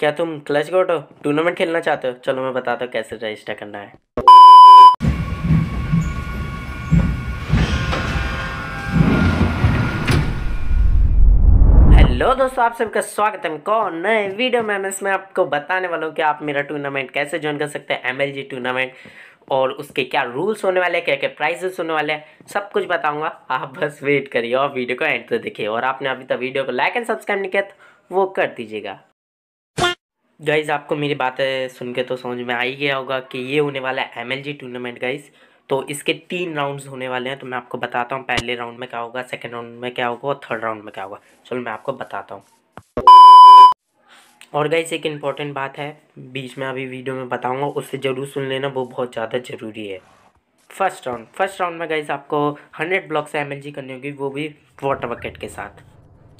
क्या तुम क्लच गोट हो टूर्नामेंट खेलना चाहते हो चलो मैं बताता हूँ कैसे रजिस्टर करना है हेलो दोस्तों आप सबका स्वागत है कौन नए वीडियो में मैं इसमें आपको बताने वाला हूँ कि आप मेरा टूर्नामेंट कैसे ज्वाइन कर सकते हैं एम टूर्नामेंट और उसके क्या रूल्स होने वाले हैं क्या क्या प्राइजेस होने वाले हैं सब कुछ बताऊंगा आप बस वेट करिए और वीडियो को एंड तो देखिए और आपने अभी तक वीडियो को लाइक एंड सब्सक्राइब नहीं किया तो वो कर दीजिएगा गाइज़ आपको मेरी बात सुन के तो समझ में आ ही गया होगा कि ये होने वाला है एम टूर्नामेंट गाइज़ तो इसके तीन राउंड्स होने वाले हैं तो मैं आपको बताता हूँ पहले राउंड में क्या होगा सेकेंड राउंड में क्या होगा और थर्ड राउंड में क्या होगा चलो मैं आपको बताता हूँ और गाइज़ एक इम्पॉर्टेंट बात है बीच में अभी वीडियो में बताऊँगा उससे ज़रूर सुन लेना वो बहुत ज़्यादा ज़रूरी है फर्स्ट राउंड फर्स्ट राउंड में गाइज आपको हंड्रेड ब्लॉक से एम करनी होगी वो भी वाटर बकेट के साथ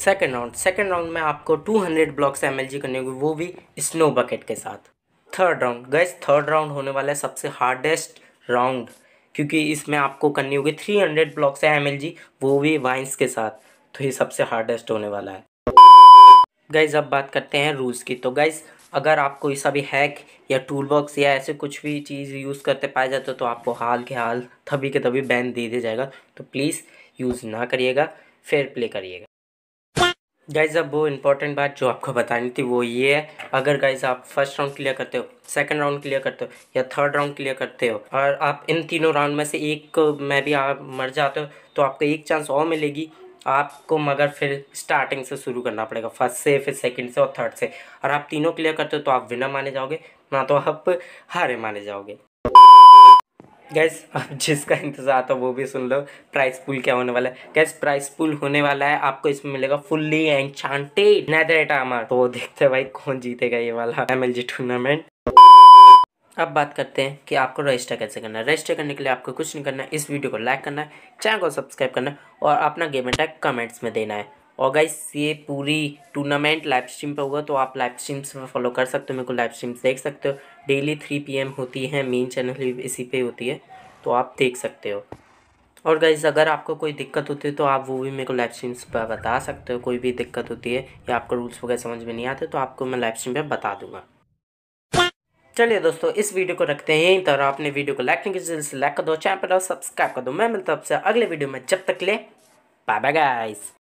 सेकेंड राउंड सेकेंड राउंड में आपको 200 ब्लॉक्स एम करने होगी वो भी स्नो बकेट के साथ third round guess third round होने वाला है सबसे हार्डेस्ट राउंड क्योंकि इसमें आपको करनी होगी 300 ब्लॉक्स है एम वो भी वाइन्स के साथ तो ये सबसे हार्डेस्ट होने वाला है गैस अब बात करते हैं रूल्स की तो गैस अगर आपको कोई सा भी हैक या टूल बॉक्स या ऐसे कुछ भी चीज़ यूज़ करते पाया हो तो आपको हाल के हाल तभी के तभी बैन दे दिया जाएगा तो प्लीज़ यूज़ ना करिएगा फेयर प्ले करिएगा गाइज़ अब वो इम्पॉर्टेंट बात जो आपको बतानी थी वो ये है अगर गाइज़ आप फर्स्ट राउंड क्लियर करते हो सेकंड राउंड क्लियर करते हो या थर्ड राउंड क्लियर करते हो और आप इन तीनों राउंड में से एक में भी आप मर जाते हो तो आपको एक चांस और मिलेगी आपको मगर फिर स्टार्टिंग से शुरू करना पड़ेगा फर्स्ट से फिर सेकंड से और थर्ड से और आप तीनों क्लियर करते हो तो आप विनर माने जाओगे ना तो आप हारे माने जाओगे गैस आप जिसका इंतज़ार था वो भी सुन लो प्राइस पुल क्या होने वाला है गैस प्राइस पुल होने वाला है आपको इसमें मिलेगा फुल्ली एनचांटेड नैदरेटा हमारा तो देखते हैं भाई कौन जीतेगा ये वाला एम टूर्नामेंट अब बात करते हैं कि आपको रजिस्टर कैसे करना है रजिस्टर करने के लिए आपको कुछ नहीं करना है इस वीडियो को लाइक करना है चैनल को सब्सक्राइब करना है और अपना गेम अटैक कमेंट्स में देना है और गाइस ये पूरी टूर्नामेंट लाइव स्ट्रीम पर होगा तो आप लाइव स्ट्रीम से फॉलो कर सकते हो मेरे को लाइव स्ट्रीम देख सकते हो डेली थ्री पी होती है मेन चैनल भी इसी पर होती है तो आप देख सकते हो और गाइज़ अगर आपको कोई दिक्कत होती है तो आप वो भी मेरे को लाइव स्ट्रीम्स पर बता सकते हो कोई भी दिक्कत होती है या आपको रूल्स वगैरह समझ में नहीं आते तो आपको मैं लाइव स्ट्रीम पर बता दूंगा चलिए दोस्तों इस वीडियो को रखते हैं यहीं तरह आपने वीडियो को लाइक नहीं किया लाइक कर दो चैनल पर सब्सक्राइब कर दो मैं मिलता हूँ आपसे अगले वीडियो में जब तक ले बाय बाय गाइज